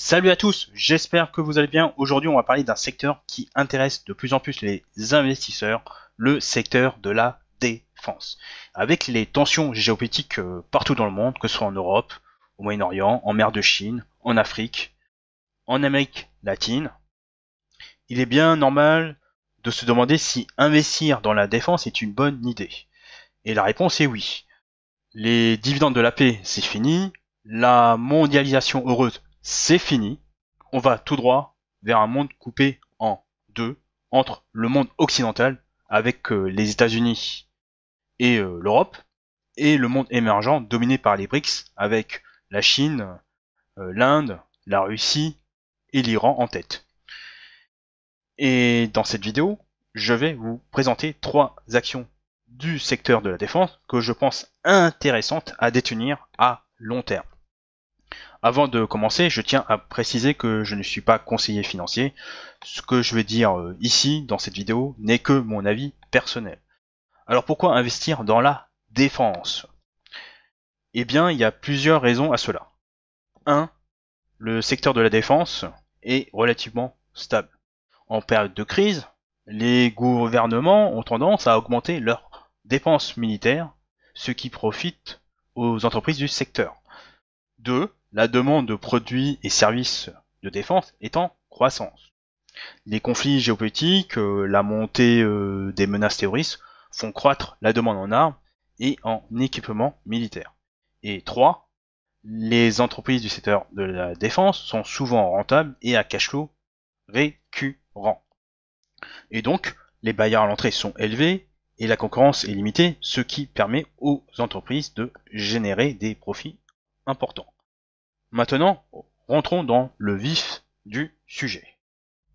Salut à tous, j'espère que vous allez bien. Aujourd'hui, on va parler d'un secteur qui intéresse de plus en plus les investisseurs, le secteur de la défense. Avec les tensions géopolitiques euh, partout dans le monde, que ce soit en Europe, au Moyen-Orient, en mer de Chine, en Afrique, en Amérique latine, il est bien normal de se demander si investir dans la défense est une bonne idée. Et la réponse est oui. Les dividendes de la paix, c'est fini. La mondialisation heureuse, c'est fini, on va tout droit vers un monde coupé en deux entre le monde occidental avec euh, les États-Unis et euh, l'Europe et le monde émergent dominé par les BRICS avec la Chine, euh, l'Inde, la Russie et l'Iran en tête. Et dans cette vidéo, je vais vous présenter trois actions du secteur de la défense que je pense intéressantes à détenir à long terme. Avant de commencer, je tiens à préciser que je ne suis pas conseiller financier. Ce que je vais dire euh, ici, dans cette vidéo, n'est que mon avis personnel. Alors pourquoi investir dans la défense Eh bien, il y a plusieurs raisons à cela. 1. Le secteur de la défense est relativement stable. En période de crise, les gouvernements ont tendance à augmenter leurs dépenses militaires, ce qui profite aux entreprises du secteur. 2 la demande de produits et services de défense est en croissance. Les conflits géopolitiques, euh, la montée euh, des menaces terroristes font croître la demande en armes et en équipement militaire. Et 3. Les entreprises du secteur de la défense sont souvent rentables et à cash flow récurrent. Et donc, les bailleurs à l'entrée sont élevés et la concurrence est limitée, ce qui permet aux entreprises de générer des profits importants. Maintenant, rentrons dans le vif du sujet.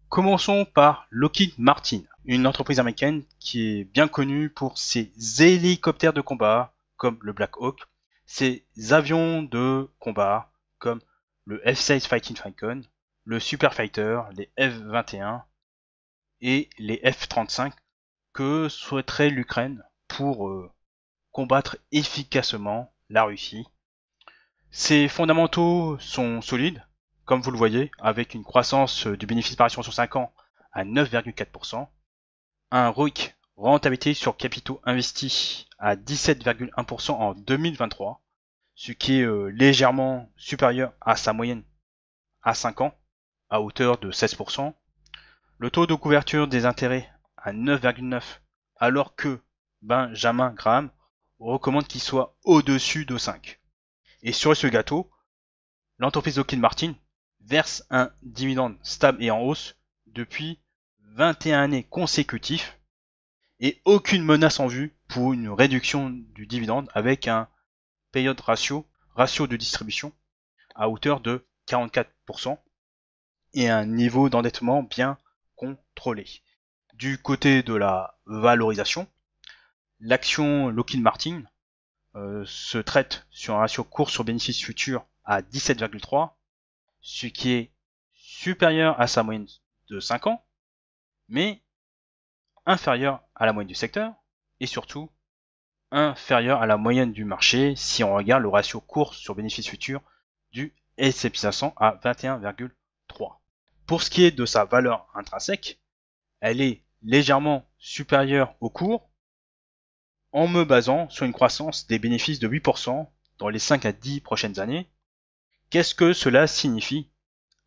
Commençons par Lockheed Martin, une entreprise américaine qui est bien connue pour ses hélicoptères de combat comme le Black Hawk, ses avions de combat comme le F-16 Fighting Falcon, le Super Fighter, les F-21 et les F-35 que souhaiterait l'Ukraine pour euh, combattre efficacement la Russie ces fondamentaux sont solides, comme vous le voyez, avec une croissance euh, du bénéfice par action sur 5 ans à 9,4%, un ROIC rentabilité sur capitaux investis à 17,1% en 2023, ce qui est euh, légèrement supérieur à sa moyenne à 5 ans, à hauteur de 16%. Le taux de couverture des intérêts à 9,9, alors que Benjamin Graham recommande qu'il soit au-dessus de 5. Et sur ce gâteau, l'entreprise Lockheed Martin verse un dividende stable et en hausse depuis 21 années consécutives et aucune menace en vue pour une réduction du dividende avec un payout ratio, ratio de distribution à hauteur de 44% et un niveau d'endettement bien contrôlé. Du côté de la valorisation, l'action Lockheed Martin euh, se traite sur un ratio cours sur bénéfice futur à 17,3, ce qui est supérieur à sa moyenne de 5 ans, mais inférieur à la moyenne du secteur, et surtout inférieur à la moyenne du marché si on regarde le ratio cours sur bénéfice futur du S&P 500 à 21,3. Pour ce qui est de sa valeur intrinsèque, elle est légèrement supérieure au cours, en me basant sur une croissance des bénéfices de 8% dans les 5 à 10 prochaines années. Qu'est-ce que cela signifie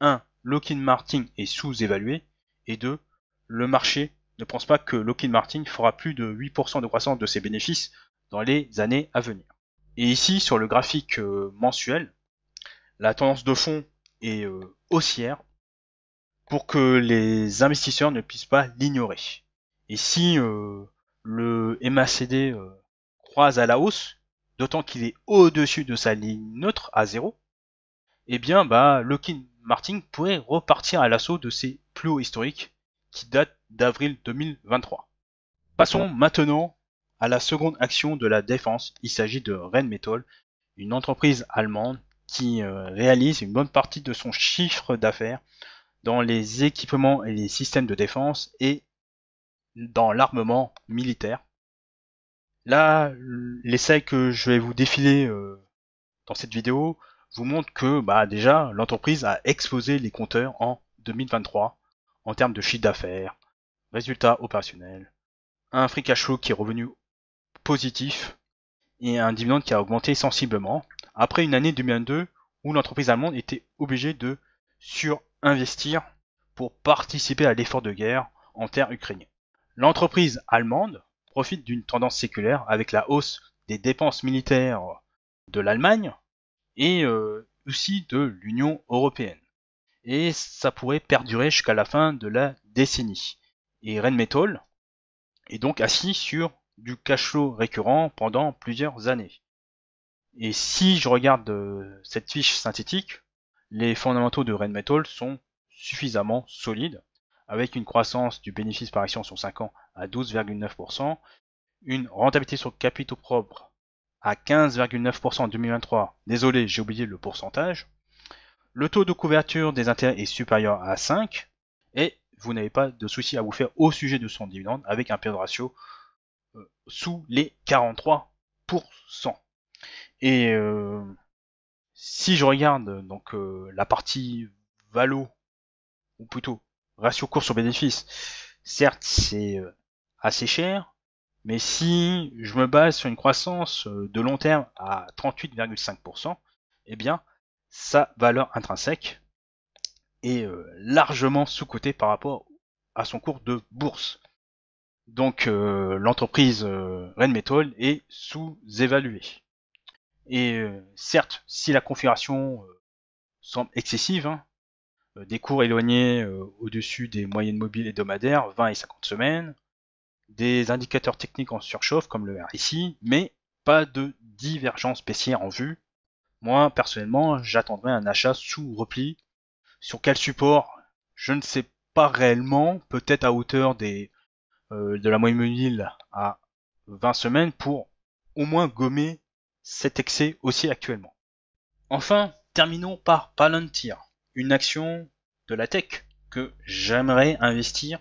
1. Lockheed Martin est sous-évalué et 2. Le marché ne pense pas que Lockheed Martin fera plus de 8% de croissance de ses bénéfices dans les années à venir. Et ici, sur le graphique euh, mensuel, la tendance de fond est euh, haussière pour que les investisseurs ne puissent pas l'ignorer. Et si euh, le MACD euh, croise à la hausse, d'autant qu'il est au-dessus de sa ligne neutre à zéro, eh bien bah, le King Martin pourrait repartir à l'assaut de ses plus hauts historiques qui datent d'avril 2023. Passons maintenant à la seconde action de la défense. Il s'agit de Rheinmetall, une entreprise allemande qui euh, réalise une bonne partie de son chiffre d'affaires dans les équipements et les systèmes de défense et dans l'armement militaire. Là, l'essai que je vais vous défiler euh, dans cette vidéo vous montre que bah, déjà l'entreprise a exposé les compteurs en 2023 en termes de chiffre d'affaires, résultats opérationnels, un free cash flow qui est revenu positif et un dividende qui a augmenté sensiblement après une année 2022 où l'entreprise allemande était obligée de surinvestir pour participer à l'effort de guerre en terre ukrainienne. L'entreprise allemande profite d'une tendance séculaire avec la hausse des dépenses militaires de l'Allemagne et euh, aussi de l'Union européenne. Et ça pourrait perdurer jusqu'à la fin de la décennie. Et Rheinmetall est donc assis sur du cash flow récurrent pendant plusieurs années. Et si je regarde euh, cette fiche synthétique, les fondamentaux de Rheinmetall sont suffisamment solides avec une croissance du bénéfice par action sur 5 ans à 12,9%, une rentabilité sur capitaux propres à 15,9% en 2023, désolé j'ai oublié le pourcentage, le taux de couverture des intérêts est supérieur à 5, et vous n'avez pas de souci à vous faire au sujet de son dividende avec un P ratio euh, sous les 43%. Et euh, si je regarde donc euh, la partie valo, ou plutôt ratio course sur bénéfice. Certes, c'est euh, assez cher, mais si je me base sur une croissance euh, de long terme à 38,5%, eh bien, sa valeur intrinsèque est euh, largement sous-cotée par rapport à son cours de bourse. Donc l'entreprise euh, est sous-évaluée. Et certes, si la configuration semble excessive, hein, euh, des cours éloignés euh, au-dessus des moyennes mobiles hebdomadaires, 20 et 50 semaines, des indicateurs techniques en surchauffe comme le RSI, mais pas de divergence baissière en vue. Moi, personnellement, j'attendrai un achat sous repli. Sur quel support Je ne sais pas réellement, peut-être à hauteur des, euh, de la moyenne mobile à 20 semaines pour au moins gommer cet excès aussi actuellement. Enfin, terminons par Palantir une action de la tech que j'aimerais investir,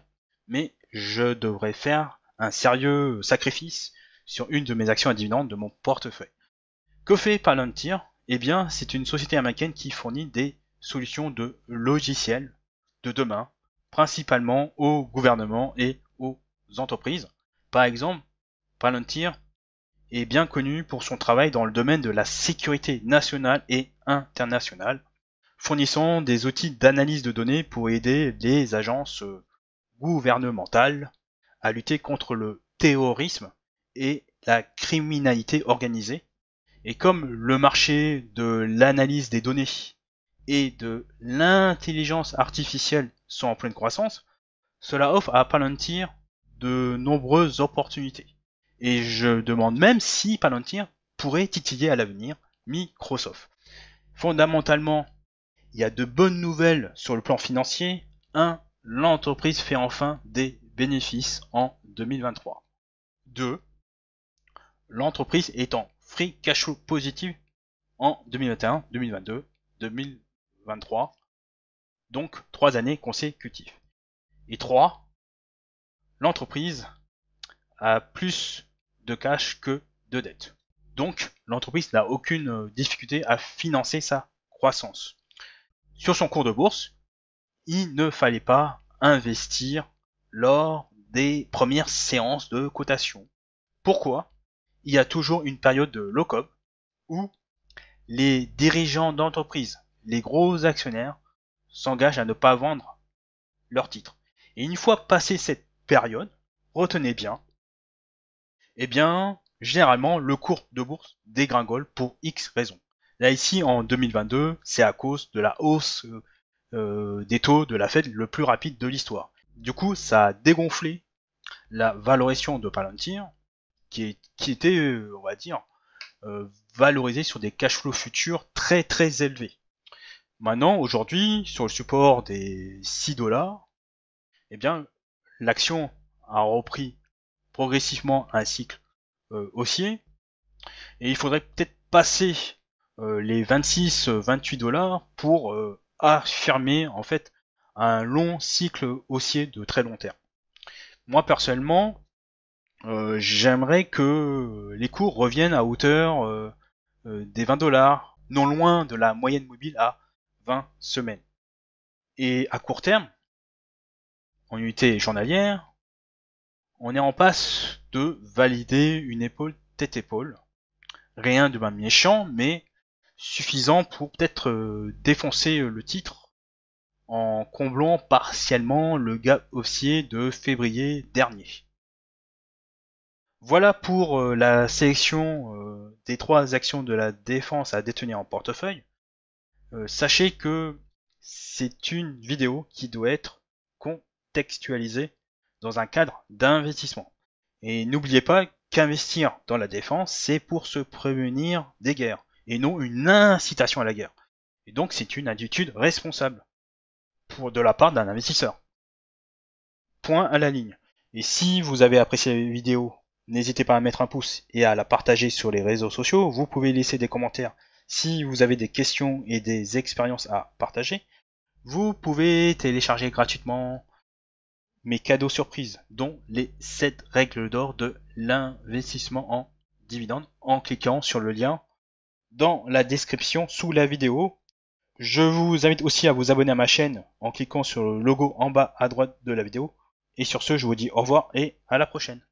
mais je devrais faire un sérieux sacrifice sur une de mes actions à dividendes de mon portefeuille. Que fait Palantir Eh bien, c'est une société américaine qui fournit des solutions de logiciels de demain, principalement au gouvernement et aux entreprises. Par exemple, Palantir est bien connu pour son travail dans le domaine de la sécurité nationale et internationale, fournissant des outils d'analyse de données pour aider les agences euh, gouvernementales à lutter contre le terrorisme et la criminalité organisée. Et comme le marché de l'analyse des données et de l'intelligence artificielle sont en pleine croissance, cela offre à Palantir de nombreuses opportunités. Et je demande même si Palantir pourrait titiller à l'avenir Microsoft. Fondamentalement, il y a de bonnes nouvelles sur le plan financier. 1. L'entreprise fait enfin des bénéfices en 2023. 2. L'entreprise est en free cash flow positif en 2021, 2022, 2023. Donc trois années consécutives. Et 3. L'entreprise a plus de cash que de dettes Donc l'entreprise n'a aucune euh, difficulté à financer sa croissance sur son cours de bourse, il ne fallait pas investir lors des premières séances de cotation. Pourquoi Il y a toujours une période de low up où les dirigeants d'entreprise, les gros actionnaires, s'engagent à ne pas vendre leurs titres. Et une fois passée cette période, retenez bien, eh bien, généralement, le cours de bourse dégringole pour X raisons. Là ici, en 2022, c'est à cause de la hausse euh, des taux de la Fed le plus rapide de l'histoire. Du coup, ça a dégonflé la valorisation de Palantir, qui, qui était, euh, on va dire, euh, valorisée sur des cash flows futurs très très élevés. Maintenant, aujourd'hui, sur le support des 6 dollars, eh bien, l'action a repris progressivement un cycle haussier, et il faudrait peut-être passer euh, les 26-28 euh, dollars pour euh, affirmer en fait un long cycle haussier de très long terme. Moi personnellement, j'aimerais que les cours reviennent à hauteur des 20 dollars, non loin de la moyenne mobile à 20 semaines. Et à court terme, en unité journalière, on est en passe de valider une épaule tête-épaule. Rien de bien méchant, mais suffisant pour peut-être euh, défoncer euh, le titre en comblant partiellement le gap haussier de février dernier. Voilà pour euh, la sélection des trois actions de la défense à détenir en portefeuille. sachez que c'est une vidéo qui doit être contextualisée dans un cadre d'investissement. Et n'oubliez pas qu'investir dans la défense, c'est pour se prévenir des guerres et non une incitation à la guerre. Et donc c'est une attitude responsable pour, de la part d'un investisseur. Point à la ligne. Et si vous avez apprécié la vidéo, n'hésitez pas à mettre un pouce et à la partager sur les réseaux sociaux. Vous pouvez laisser des commentaires si vous avez des questions et des expériences à partager. Vous pouvez télécharger gratuitement mes cadeaux surprises, dont les 7 règles d'or de l'investissement en dividendes, en cliquant sur le lien dans la description sous la vidéo. Je vous invite aussi à vous abonner à ma chaîne en cliquant sur le logo en bas à droite de la vidéo. Et sur ce, je vous dis au revoir et à la prochaine.